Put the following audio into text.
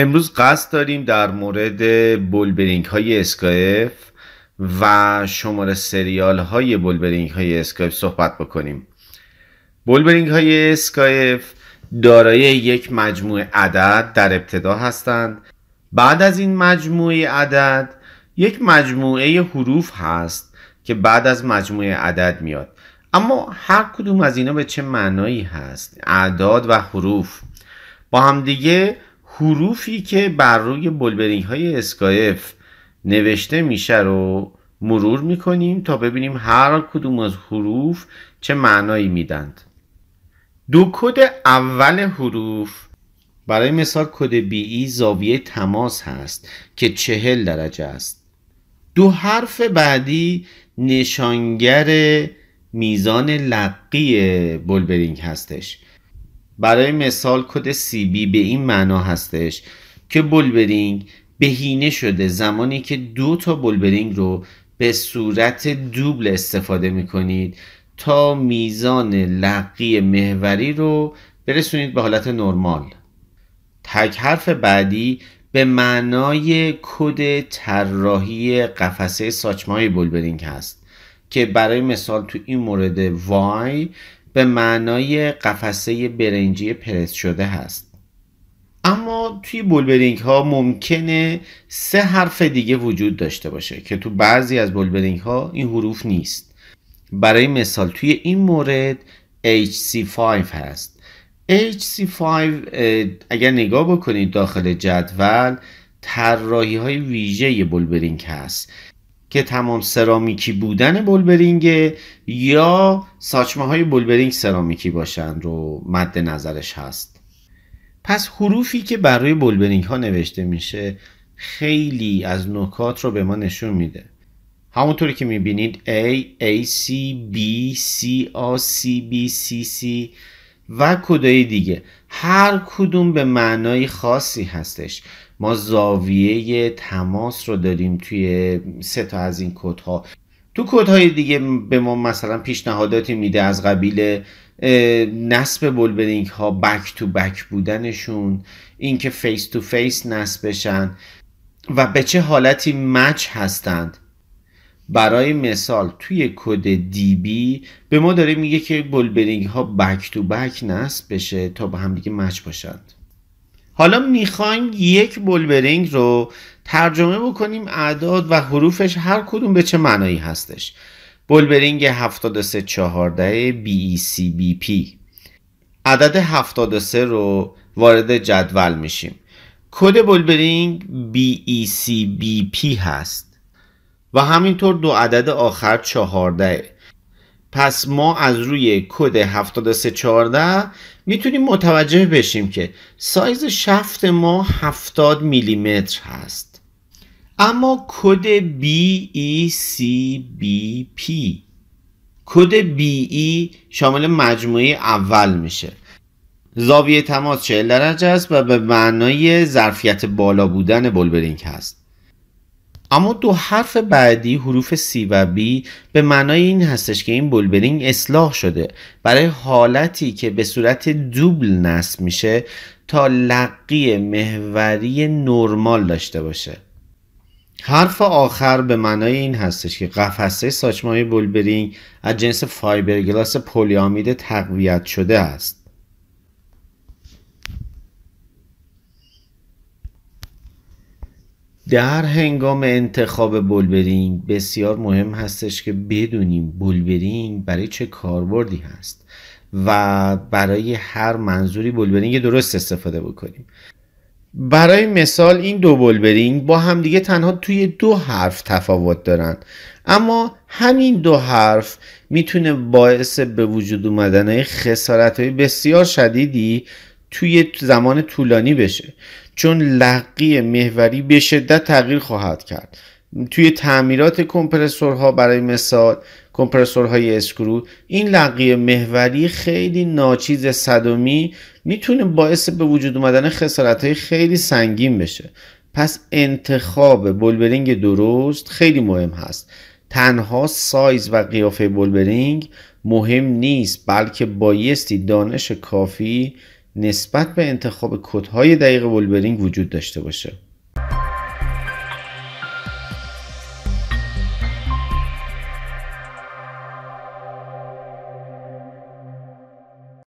امروز قصد داریم در مورد بولبرینگ های اسکایف و شماره سریال های بولبرینگ های اسکایف صحبت بکنیم بولبرینگ های اسکایف دارای یک مجموعه عدد در ابتدا هستند بعد از این مجموعه عدد یک مجموعه حروف هست که بعد از مجموعه عدد میاد اما هر کدوم از اینا به چه معنایی هست اعداد و حروف با همدیگه حروفی که بر روی بلبرینگ های اسکایف نوشته میشه رو مرور میکنیم تا ببینیم هر کدوم از حروف چه معنایی میدند دو کد اول حروف برای مثال کد بی ای زاویه تماس هست که چهل درجه است دو حرف بعدی نشانگر میزان لقی بلبرینگ هستش برای مثال کد سی به این معنا هستش که بولبرینگ بهینه شده زمانی که دو تا بولبرینگ رو به صورت دوبل استفاده می کنید تا میزان لقی محوری رو برسونید به حالت نرمال تک حرف بعدی به معنای کد طراحی قفسه ساچمای بولبرینگ هست که برای مثال تو این مورد وای به معنای قفسه برنجی پرس شده هست اما توی بولبرینگ ها ممکنه سه حرف دیگه وجود داشته باشه که تو بعضی از بولبرینگ ها این حروف نیست برای مثال توی این مورد HC5 هست HC5 اگر نگاه بکنید داخل جدول طراحی های ویژه بولبرینگ هست که تمام سرامیکی بودن بولبرینگ یا ساچمه های بولبرینگ سرامیکی باشن رو مد نظرش هست پس حروفی که برای بولبرینگ ها نوشته میشه خیلی از نکات رو به ما نشون میده همونطوری که میبینید A, A, C, B, C, A, C, B, C, C و کدای دیگه هر کدوم به معنای خاصی هستش ما زاویه تماس رو داریم توی سه تا از این کودها تو کودهای دیگه به ما مثلا پیشنهاداتی میده از قبیل نصب بولبرینگ ها بک تو بک بودنشون اینکه فیس تو فیس نصب بشن و به چه حالتی مچ هستند برای مثال توی کد بی به ما داره میگه که بولبرینگ ها بک تو بک نصب بشه تا به همدیگه مچ باشند حالا میخوایم یک بولبرینگ رو ترجمه بکنیم اعداد و حروفش هر کدوم به چه معنایی هستش بولبرینگ 7314 BECBP عدد 73 رو وارد جدول میشیم کد بولبرینگ BECBP هست و همینطور دو عدد آخر 14 پس ما از روی کد 7314 میتونیم متوجه بشیم که سایز شفت ما 70 میلیمتر هست اما کد BECBP کد BE شامل مجموعه اول میشه زاویه تماس 40 درجه است و به معنای ظرفیت بالا بودن بلبرینگ هست اما دو حرف بعدی حروف سی و بی به معنای این هستش که این بولبرینگ اصلاح شده برای حالتی که به صورت دوبل نصب میشه تا لقی محوری نرمال داشته باشه حرف آخر به معنای این هستش که قفسه ساچمای بولبرینگ از جنس فایبرگلاس پولیامید تقویت شده است در هنگام انتخاب بولبرینگ بسیار مهم هستش که بدونیم بولبرینگ برای چه کاربردی هست و برای هر منظوری بولبرینگ درست استفاده بکنیم برای مثال این دو بولبرینگ با همدیگه تنها توی دو حرف تفاوت دارن اما همین دو حرف میتونه باعث به وجود اومدن خسارت های بسیار شدیدی توی زمان طولانی بشه چون لقی محوری به شدت تغییر خواهد کرد توی تعمیرات کمپرسورها برای مثال کمپرسورهای اسکرو این لقی محوری خیلی ناچیز صدومی میتونه باعث به وجود اومدن خسارت خیلی سنگین بشه پس انتخاب بولبرینگ درست خیلی مهم هست تنها سایز و قیافه بولبرینگ مهم نیست بلکه بایستی دانش کافی نسبت به انتخاب کدهای دقیق ولبرینگ وجود داشته باشه